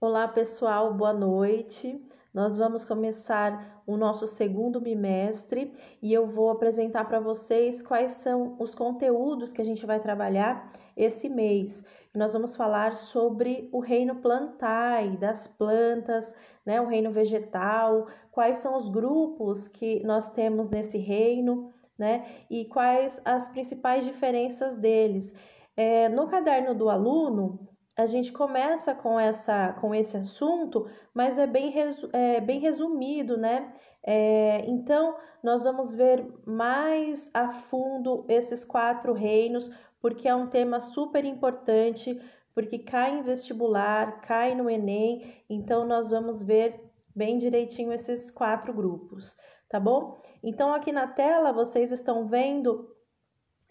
Olá, pessoal, boa noite. Nós vamos começar o nosso segundo bimestre e eu vou apresentar para vocês quais são os conteúdos que a gente vai trabalhar esse mês. Nós vamos falar sobre o reino plantae, das plantas, né, o reino vegetal, quais são os grupos que nós temos nesse reino, né, e quais as principais diferenças deles. É, no caderno do aluno, a gente começa com, essa, com esse assunto, mas é bem, resu, é, bem resumido, né? É, então, nós vamos ver mais a fundo esses quatro reinos, porque é um tema super importante, porque cai em vestibular, cai no Enem, então nós vamos ver bem direitinho esses quatro grupos, tá bom? Então, aqui na tela vocês estão vendo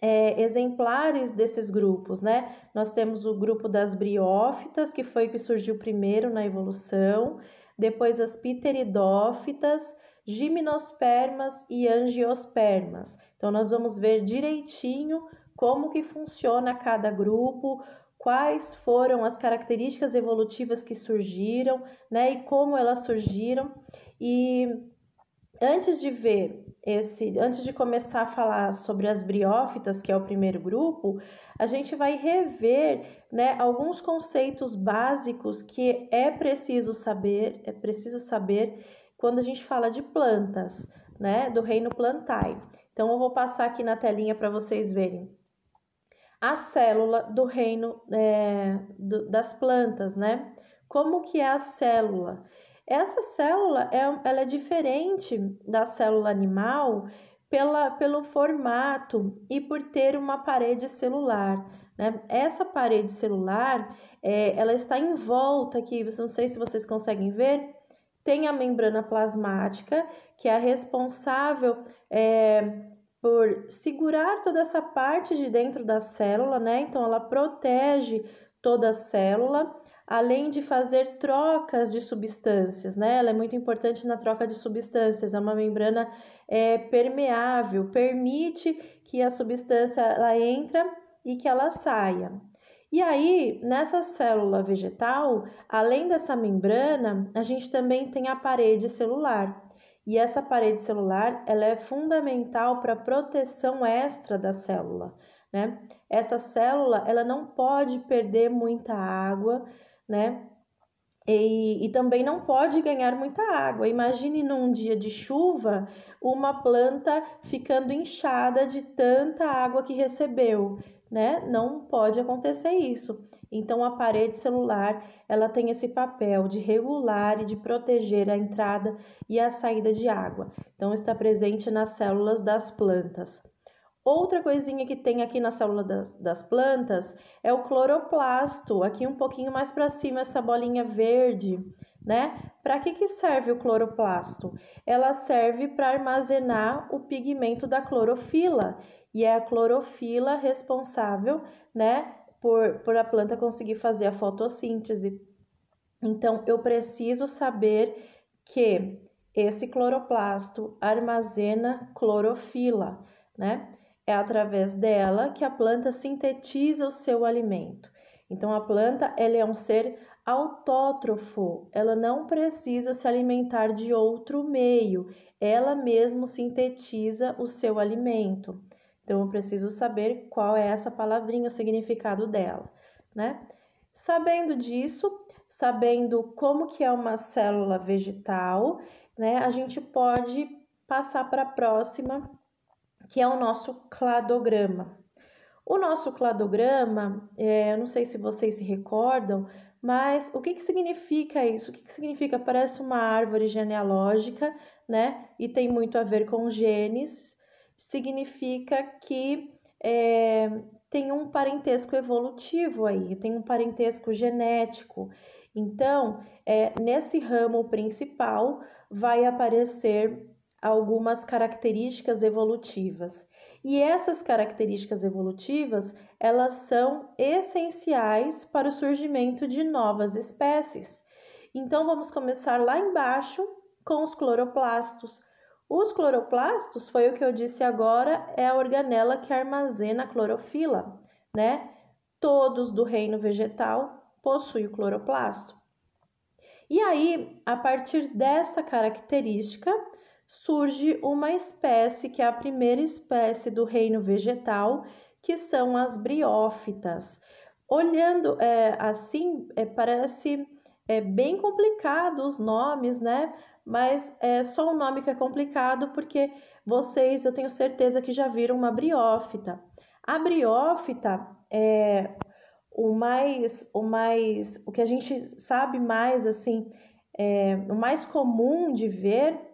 é, exemplares desses grupos, né? Nós temos o grupo das briófitas, que foi que surgiu primeiro na evolução, depois as pteridófitas, gimnospermas e angiospermas. Então, nós vamos ver direitinho como que funciona cada grupo, quais foram as características evolutivas que surgiram, né, e como elas surgiram. E antes de ver esse, antes de começar a falar sobre as briófitas, que é o primeiro grupo, a gente vai rever, né, alguns conceitos básicos que é preciso saber, é preciso saber quando a gente fala de plantas, né, do reino plantae. Então eu vou passar aqui na telinha para vocês verem. A célula do reino é, do, das plantas, né? Como que é a célula? Essa célula é, ela é diferente da célula animal pela, pelo formato e por ter uma parede celular. Né? Essa parede celular é, ela está em volta aqui, não sei se vocês conseguem ver, tem a membrana plasmática, que é a responsável é, por segurar toda essa parte de dentro da célula, né? Então ela protege toda a célula além de fazer trocas de substâncias, né? Ela é muito importante na troca de substâncias, é uma membrana é, permeável, permite que a substância ela entra e que ela saia. E aí, nessa célula vegetal, além dessa membrana, a gente também tem a parede celular. E essa parede celular, ela é fundamental para a proteção extra da célula, né? Essa célula, ela não pode perder muita água, né? E, e, também não pode ganhar muita água. Imagine num dia de chuva uma planta ficando inchada de tanta água que recebeu, né? Não pode acontecer isso. Então a parede celular ela tem esse papel de regular e de proteger a entrada e a saída de água. Então está presente nas células das plantas. Outra coisinha que tem aqui na célula das, das plantas é o cloroplasto, aqui um pouquinho mais para cima, essa bolinha verde, né? Para que, que serve o cloroplasto? Ela serve para armazenar o pigmento da clorofila, e é a clorofila responsável, né, por, por a planta conseguir fazer a fotossíntese. Então, eu preciso saber que esse cloroplasto armazena clorofila, né? É através dela que a planta sintetiza o seu alimento. Então a planta ela é um ser autótrofo, ela não precisa se alimentar de outro meio, ela mesmo sintetiza o seu alimento. Então eu preciso saber qual é essa palavrinha, o significado dela, né? Sabendo disso, sabendo como que é uma célula vegetal, né, a gente pode passar para a próxima que é o nosso cladograma. O nosso cladograma, é, eu não sei se vocês se recordam, mas o que, que significa isso? O que, que significa? Parece uma árvore genealógica, né? E tem muito a ver com genes. Significa que é, tem um parentesco evolutivo aí, tem um parentesco genético. Então, é, nesse ramo principal vai aparecer algumas características evolutivas. E essas características evolutivas, elas são essenciais para o surgimento de novas espécies. Então vamos começar lá embaixo com os cloroplastos. Os cloroplastos, foi o que eu disse agora, é a organela que armazena a clorofila, né? Todos do reino vegetal possuem o cloroplasto. E aí, a partir dessa característica, surge uma espécie que é a primeira espécie do reino vegetal, que são as briófitas. Olhando é, assim, é, parece é, bem complicado os nomes, né? Mas é só um nome que é complicado porque vocês, eu tenho certeza que já viram uma briófita. A briófita é o mais, o mais, o que a gente sabe mais assim, é, o mais comum de ver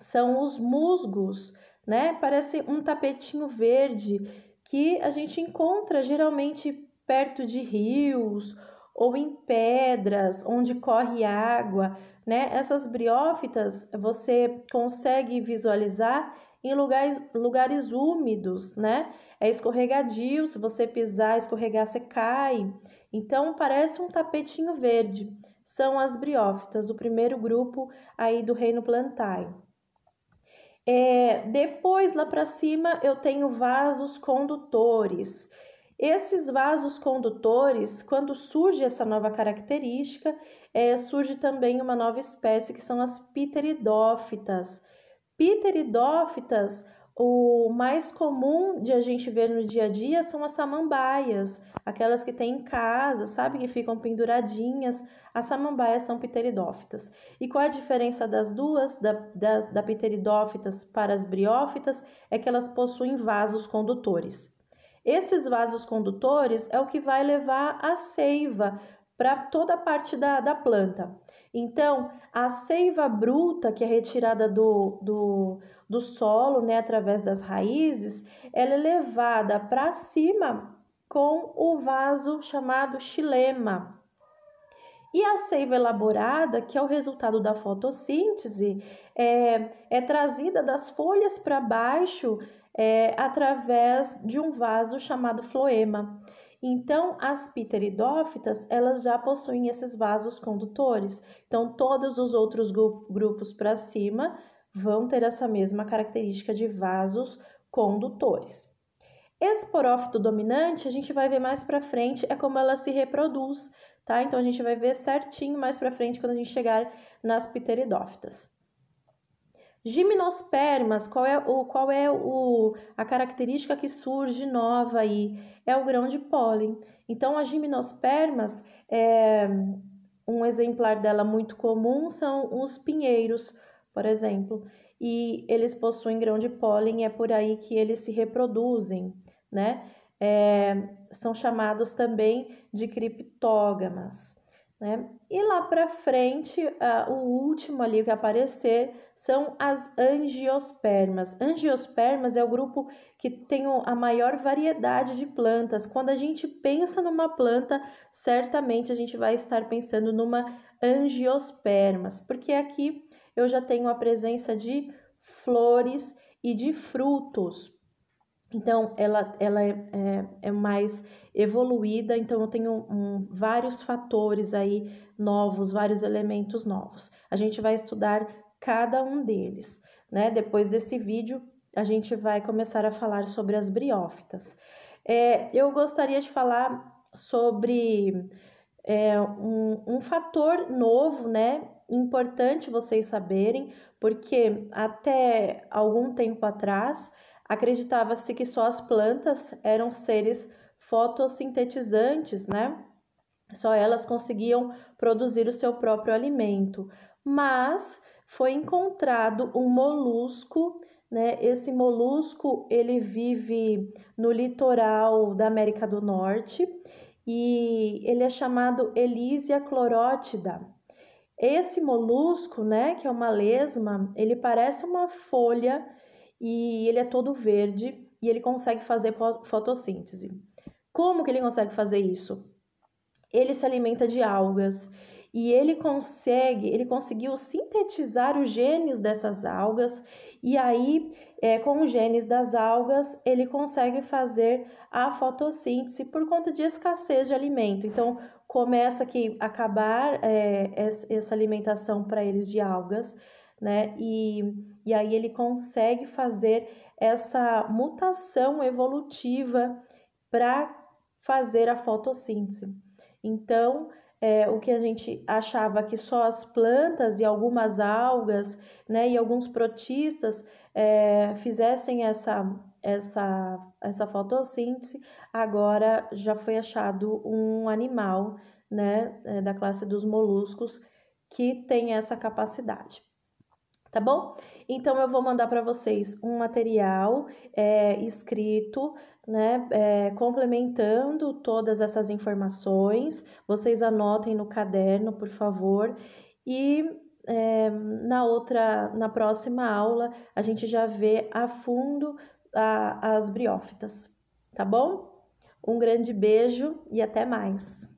são os musgos, né? Parece um tapetinho verde que a gente encontra geralmente perto de rios ou em pedras onde corre água, né? Essas briófitas você consegue visualizar em lugares, lugares úmidos, né? É escorregadio, se você pisar, escorregar, você cai. Então parece um tapetinho verde. São as briófitas, o primeiro grupo aí do reino plantae. É, depois, lá para cima, eu tenho vasos condutores. Esses vasos condutores, quando surge essa nova característica, é, surge também uma nova espécie que são as pteridófitas. Pteridófitas o mais comum de a gente ver no dia a dia são as samambaias, aquelas que tem em casa, sabe, que ficam penduradinhas. As samambaias são pteridófitas. E qual a diferença das duas, da, das, da pteridófitas para as briófitas, é que elas possuem vasos condutores. Esses vasos condutores é o que vai levar a seiva para toda a parte da, da planta. Então, a seiva bruta, que é retirada do, do, do solo, né, através das raízes, ela é levada para cima com o vaso chamado xilema. E a seiva elaborada, que é o resultado da fotossíntese, é, é trazida das folhas para baixo é, através de um vaso chamado floema. Então, as pteridófitas, elas já possuem esses vasos condutores. Então, todos os outros grupos para cima vão ter essa mesma característica de vasos condutores. Esporófito dominante, a gente vai ver mais para frente, é como ela se reproduz, tá? Então, a gente vai ver certinho mais para frente quando a gente chegar nas pteridófitas. Gimnospermas, qual é, o, qual é o, a característica que surge nova aí? É o grão de pólen. Então, as gimnospermas, é, um exemplar dela muito comum são os pinheiros, por exemplo, e eles possuem grão de pólen, é por aí que eles se reproduzem, né? É, são chamados também de criptógamas. Né? E lá para frente, uh, o último ali que aparecer são as angiospermas. Angiospermas é o grupo que tem a maior variedade de plantas. Quando a gente pensa numa planta, certamente a gente vai estar pensando numa angiospermas, porque aqui eu já tenho a presença de flores e de frutos. Então, ela, ela é, é, é, mais evoluída, então eu tenho um, vários fatores aí novos, vários elementos novos. A gente vai estudar cada um deles, né? Depois desse vídeo, a gente vai começar a falar sobre as briófitas. É, eu gostaria de falar sobre é, um, um fator novo, né? Importante vocês saberem, porque até algum tempo atrás Acreditava-se que só as plantas eram seres fotossintetizantes, né? Só elas conseguiam produzir o seu próprio alimento. Mas foi encontrado um molusco, né? Esse molusco ele vive no litoral da América do Norte e ele é chamado Elisia clorótida. Esse molusco, né, que é uma lesma, ele parece uma folha e ele é todo verde e ele consegue fazer fotossíntese. Como que ele consegue fazer isso? Ele se alimenta de algas e ele consegue, ele conseguiu sintetizar os genes dessas algas e aí é, com os genes das algas ele consegue fazer a fotossíntese por conta de escassez de alimento. Então começa que acabar é, essa alimentação para eles de algas né? E, e aí ele consegue fazer essa mutação evolutiva para fazer a fotossíntese. Então, é, o que a gente achava que só as plantas e algumas algas, né, e alguns protistas é, fizessem essa, essa, essa fotossíntese, agora já foi achado um animal, né, é, da classe dos moluscos que tem essa capacidade tá bom? Então eu vou mandar para vocês um material é, escrito, né, é, complementando todas essas informações. Vocês anotem no caderno, por favor. E é, na outra, na próxima aula, a gente já vê a fundo a, as briófitas, tá bom? Um grande beijo e até mais!